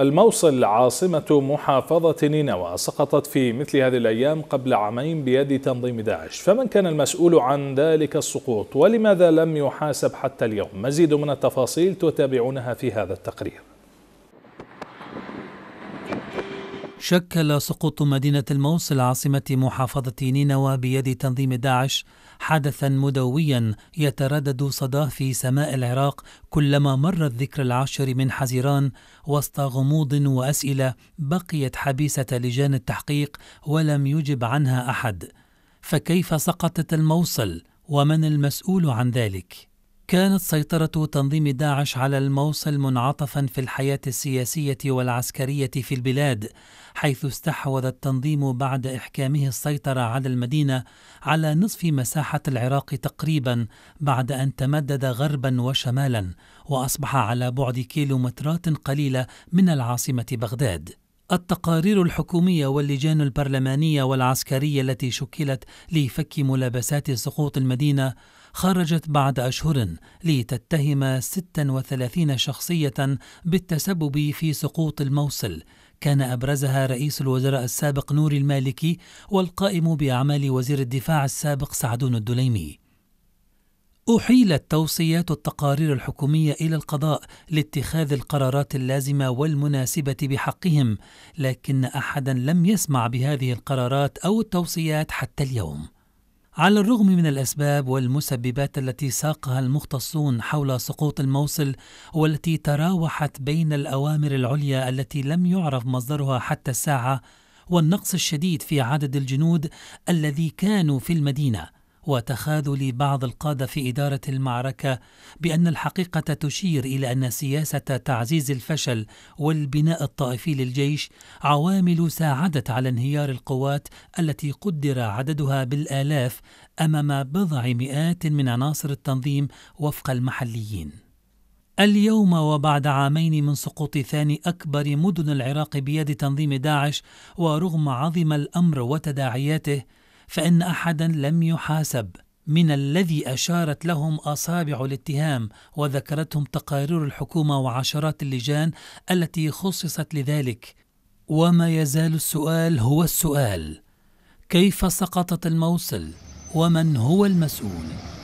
الموصل عاصمة محافظة نينوى سقطت في مثل هذه الأيام قبل عامين بيد تنظيم داعش فمن كان المسؤول عن ذلك السقوط ولماذا لم يحاسب حتى اليوم مزيد من التفاصيل تتابعونها في هذا التقرير شكل سقوط مدينة الموصل عاصمة محافظة نينوى بيد تنظيم داعش حدثا مدويا يتردد صداه في سماء العراق كلما مر الذكر العاشر من حزيران وسط غموض وأسئلة بقيت حبيسة لجان التحقيق ولم يجب عنها أحد فكيف سقطت الموصل ومن المسؤول عن ذلك؟ كانت سيطرة تنظيم داعش على الموصل منعطفا في الحياة السياسية والعسكرية في البلاد، حيث استحوذ التنظيم بعد إحكامه السيطرة على المدينة على نصف مساحة العراق تقريبا بعد أن تمدد غربا وشمالا، وأصبح على بعد كيلومترات قليلة من العاصمة بغداد. التقارير الحكومية واللجان البرلمانية والعسكرية التي شكلت لفك ملابسات سقوط المدينة خرجت بعد أشهر لتتهم 36 شخصية بالتسبب في سقوط الموصل كان أبرزها رئيس الوزراء السابق نوري المالكي والقائم بأعمال وزير الدفاع السابق سعدون الدليمي أحيلت توصيات التقارير الحكومية إلى القضاء لاتخاذ القرارات اللازمة والمناسبة بحقهم، لكن أحدا لم يسمع بهذه القرارات أو التوصيات حتى اليوم. على الرغم من الأسباب والمسببات التي ساقها المختصون حول سقوط الموصل والتي تراوحت بين الأوامر العليا التي لم يعرف مصدرها حتى الساعة والنقص الشديد في عدد الجنود الذي كانوا في المدينه وتخاذل بعض القادة في إدارة المعركة بأن الحقيقة تشير إلى أن سياسة تعزيز الفشل والبناء الطائفي للجيش عوامل ساعدت على انهيار القوات التي قدر عددها بالآلاف أمام بضع مئات من عناصر التنظيم وفق المحليين. اليوم وبعد عامين من سقوط ثاني أكبر مدن العراق بيد تنظيم داعش ورغم عظم الأمر وتداعياته فإن أحدا لم يحاسب من الذي أشارت لهم أصابع الاتهام وذكرتهم تقارير الحكومة وعشرات اللجان التي خصصت لذلك وما يزال السؤال هو السؤال كيف سقطت الموصل ومن هو المسؤول